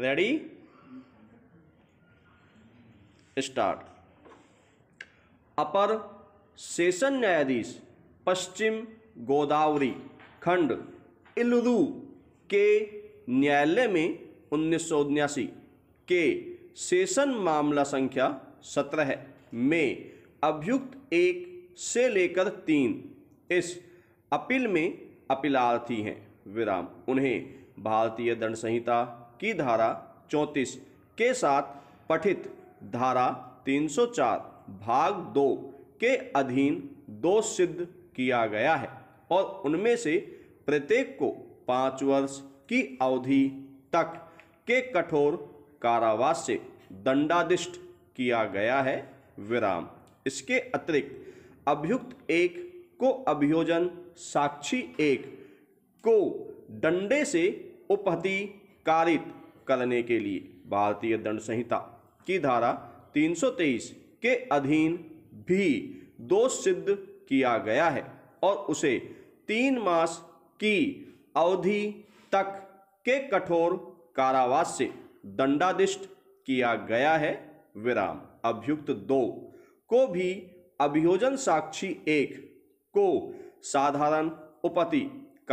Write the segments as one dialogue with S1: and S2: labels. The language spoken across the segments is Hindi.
S1: रेडी स्टार्ट अपर सेशन न्यायाधीश पश्चिम गोदावरी खंड इलरू के न्यायालय में उन्नीस के सेशन मामला संख्या सत्रह में अभियुक्त एक से लेकर तीन इस अपील में अपीलार्थी हैं विराम उन्हें भारतीय दंड संहिता की धारा चौंतीस के साथ पठित धारा 304 भाग दो के अधीन दो सिद्ध किया गया है और उनमें से प्रत्येक को पाँच वर्ष की अवधि तक के कठोर कारावास से दंडादिष्ट किया गया है विराम इसके अतिरिक्त अभियुक्त एक को अभियोजन साक्षी एक को दंडे से उपहति कारित करने के लिए भारतीय दंड संहिता की धारा 323 के अधीन भी दोष सिद्ध किया गया है और उसे तीन मास की अवधि तक के कठोर कारावास से दंडादिष्ट किया गया है विराम अभियुक्त दो को भी अभियोजन साक्षी एक को साधारण उपति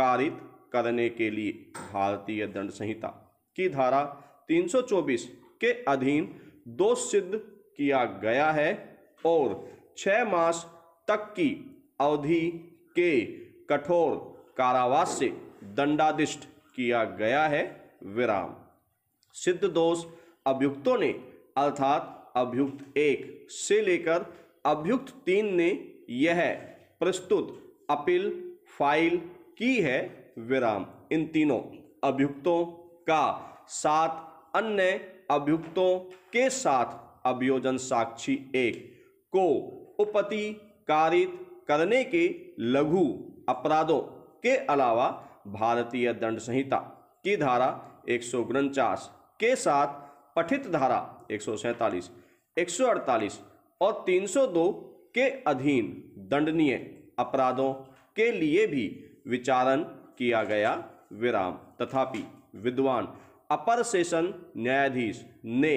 S1: कारित करने के लिए भारतीय दंड संहिता की धारा 324 के अधीन दोष सिद्ध किया गया है और छह मास तक की अवधि के कठोर कारावास से दंडादिष्ट किया गया है विराम सिद्ध दोष अभियुक्तों ने अर्थात अभियुक्त एक से लेकर अभियुक्त तीन ने यह प्रस्तुत अपील फाइल की है विराम इन तीनों अभियुक्तों का सात अन्य अभियुक्तों के साथ अभियोजन साक्षी एक को उपति कारित करने के लघु अपराधों के अलावा भारतीय दंड संहिता की धारा एक के साथ पठित धारा एक सौ सैंतालीस एक सौ अड़तालीस और 302 के अधीन दंडनीय अपराधों के लिए भी विचारण किया गया विराम तथापि विद्वान अपर सेशन न्यायाधीश ने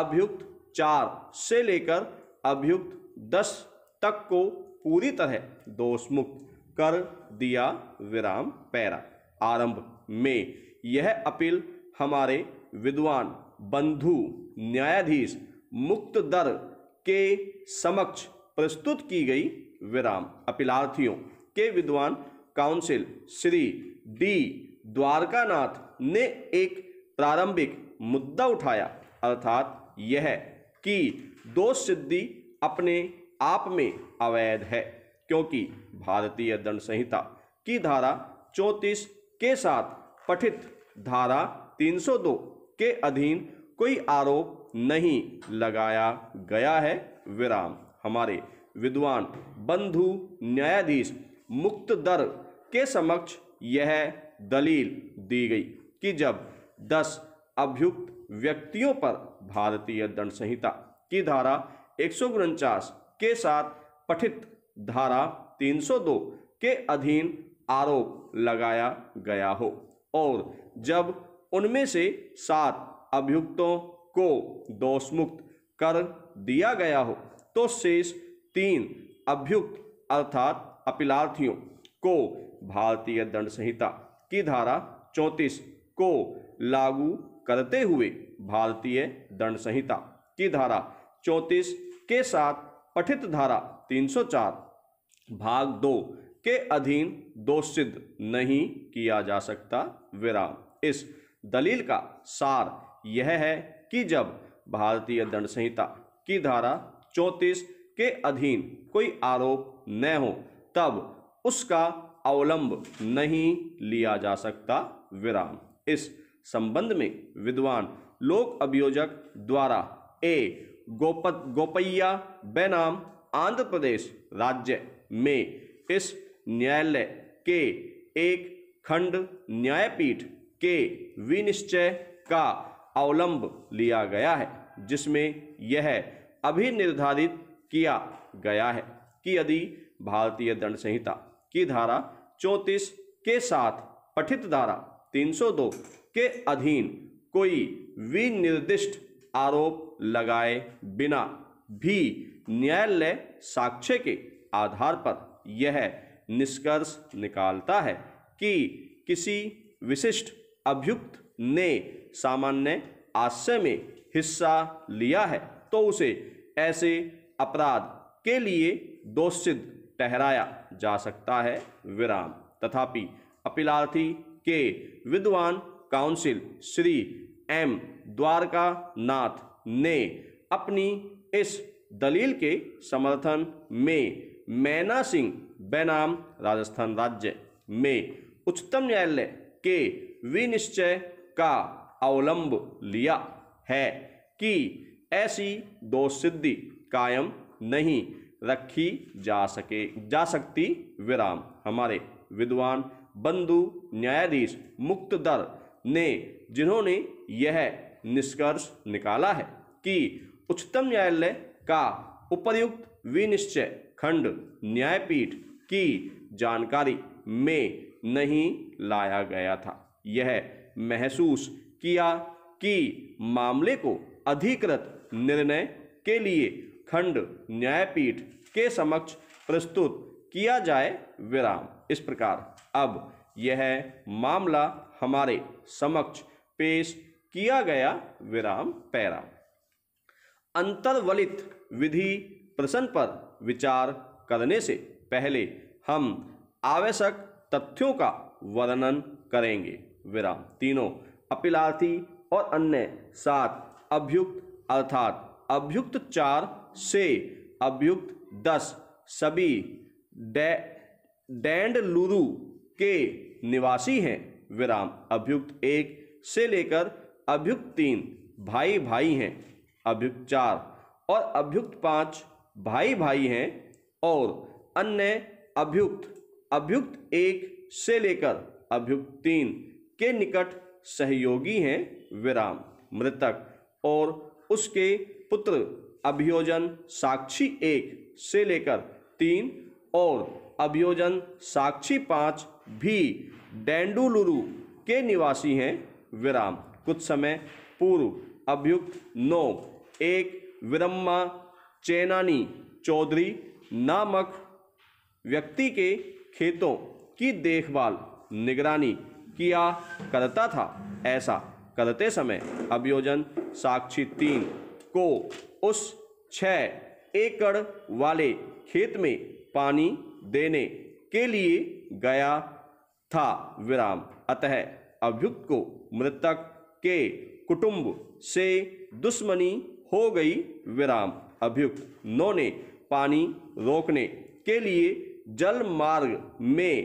S1: अभियुक्त चार से लेकर अभियुक्त दस तक को पूरी तरह दोषमुक्त कर दिया विराम पैरा आरंभ में यह अपील हमारे विद्वान बंधु न्यायाधीश मुक्तदर के समक्ष प्रस्तुत की गई विराम अपीलार्थियों के विद्वान काउंसिल श्री डी द्वारकानाथ ने एक प्रारंभिक मुद्दा उठाया अर्थात यह कि दोष सिद्धि अपने आप में अवैध है क्योंकि भारतीय दंड संहिता की धारा चौंतीस के साथ पठित धारा 302 के अधीन कोई आरोप नहीं लगाया गया है विराम हमारे विद्वान बंधु न्यायाधीश मुक्तदर के समक्ष यह दलील दी गई कि जब 10 अभियुक्त व्यक्तियों पर भारतीय दंड संहिता की धारा एक के साथ पठित धारा 302 के अधीन आरोप लगाया गया हो और जब उनमें से सात अभियुक्तों को दोषमुक्त कर दिया गया हो तो शेष तीन अभियुक्त अर्थात अपीलार्थियों को भारतीय दंड संहिता की धारा चौंतीस को लागू करते हुए भारतीय दंड संहिता की धारा चौंतीस के साथ पठित धारा 304 भाग दो के अधीन दोष नहीं किया जा सकता विराम इस दलील का सार यह है कि जब भारतीय दंड संहिता की धारा चौंतीस के अधीन कोई आरोप न हो तब उसका अवलंब नहीं लिया जा सकता विराम इस संबंध में विद्वान लोक अभियोजक द्वारा ए गोप गोपैया बेनाम आंध्र प्रदेश राज्य में इस न्यायालय के एक खंड न्यायपीठ के विनिश्चय का अवलंब लिया गया है जिसमें यह अभी निर्धारित किया गया है कि यदि भारतीय दंड संहिता की धारा चौंतीस के साथ पठित धारा 302 के अधीन कोई विनिर्दिष्ट आरोप लगाए बिना भी न्यायालय साक्ष्य के आधार पर यह निष्कर्ष निकालता है कि किसी विशिष्ट अभियुक्त ने सामान्य आशय में हिस्सा लिया है तो उसे ऐसे अपराध के लिए दोषित ठहराया जा सकता है विराम तथापि अपीलार्थी के विद्वान काउंसिल श्री एम द्वारका नाथ ने अपनी इस दलील के समर्थन में मैना सिंह बेनाम राजस्थान राज्य में उच्चतम न्यायालय के विनिश्चय का अवलंब लिया है कि ऐसी दो सिद्धि कायम नहीं रखी जा सके जा सकती विराम हमारे विद्वान बंधु न्यायाधीश मुक्तदर ने जिन्होंने यह निष्कर्ष निकाला है कि उच्चतम न्यायालय का उपयुक्त विनिश्चय खंड न्यायपीठ की जानकारी में नहीं लाया गया था यह महसूस किया कि मामले को अधिकृत निर्णय के लिए खंड न्यायपीठ के समक्ष प्रस्तुत किया जाए विराम इस प्रकार अब यह मामला हमारे समक्ष पेश किया गया विराम पैरा अंतर्वलित विधि प्रश्न पर विचार करने से पहले हम आवश्यक तथ्यों का वर्णन करेंगे विराम तीनों अपिलार्थी और अन्य सात अभियुक्त अर्थात अभियुक्त चार से अभ्युक्त दस सभी डे डेंडलुरु के निवासी हैं विराम अभियुक्त एक से लेकर अभियुक्त तीन भाई भाई हैं अभियुक्त चार और अभियुक्त पाँच भाई भाई हैं और अन्य अभियुक्त अभियुक्त एक से लेकर अभियुक्त तीन के निकट सहयोगी हैं विराम मृतक और उसके पुत्र अभियोजन साक्षी एक से लेकर तीन और अभियोजन साक्षी पाँच भी डेंडुलुरु के निवासी हैं विराम कुछ समय पूर्व अभियुक्त नौ एक विरम्मा चेनानी चौधरी नामक व्यक्ति के खेतों की देखभाल निगरानी किया करता था ऐसा करते समय अभियोजन साक्षी तीन को उस छः एकड़ वाले खेत में पानी देने के लिए गया था विराम अतः अभियुक्त को मृतक के कुटुंब से दुश्मनी हो गई विराम अभियुक्त नौ ने पानी रोकने के लिए जल मार्ग में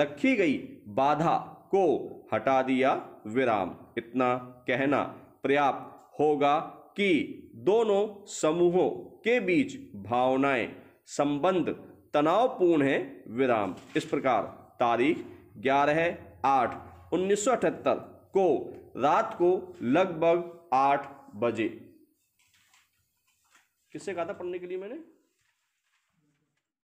S1: रखी गई बाधा को हटा दिया विराम इतना कहना पर्याप्त होगा कि दोनों समूहों के बीच भावनाएं संबंध तनावपूर्ण है विराम इस प्रकार तारीख ग्यारह आठ उन्नीस को रात को लगभग आठ बजे किससे कहा था पढ़ने के लिए मैंने